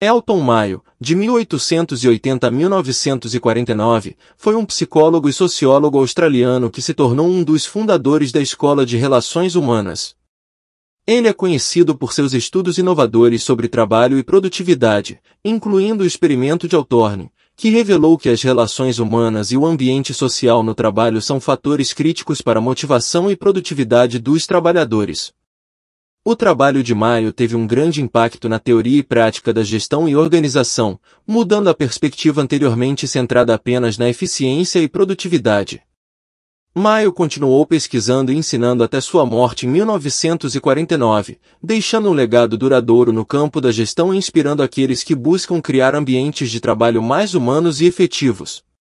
Elton Mayo, de 1880 a 1949, foi um psicólogo e sociólogo australiano que se tornou um dos fundadores da Escola de Relações Humanas. Ele é conhecido por seus estudos inovadores sobre trabalho e produtividade, incluindo o experimento de Altorne, que revelou que as relações humanas e o ambiente social no trabalho são fatores críticos para a motivação e produtividade dos trabalhadores. O trabalho de Maio teve um grande impacto na teoria e prática da gestão e organização, mudando a perspectiva anteriormente centrada apenas na eficiência e produtividade. Maio continuou pesquisando e ensinando até sua morte em 1949, deixando um legado duradouro no campo da gestão e inspirando aqueles que buscam criar ambientes de trabalho mais humanos e efetivos.